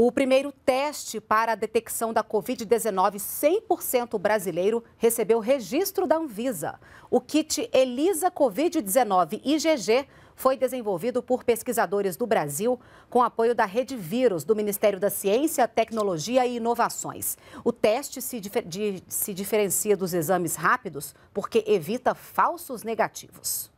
O primeiro teste para a detecção da Covid-19 100% brasileiro recebeu registro da Anvisa. O kit Elisa Covid-19 IgG foi desenvolvido por pesquisadores do Brasil com apoio da Rede Vírus do Ministério da Ciência, Tecnologia e Inovações. O teste se, difer de, se diferencia dos exames rápidos porque evita falsos negativos.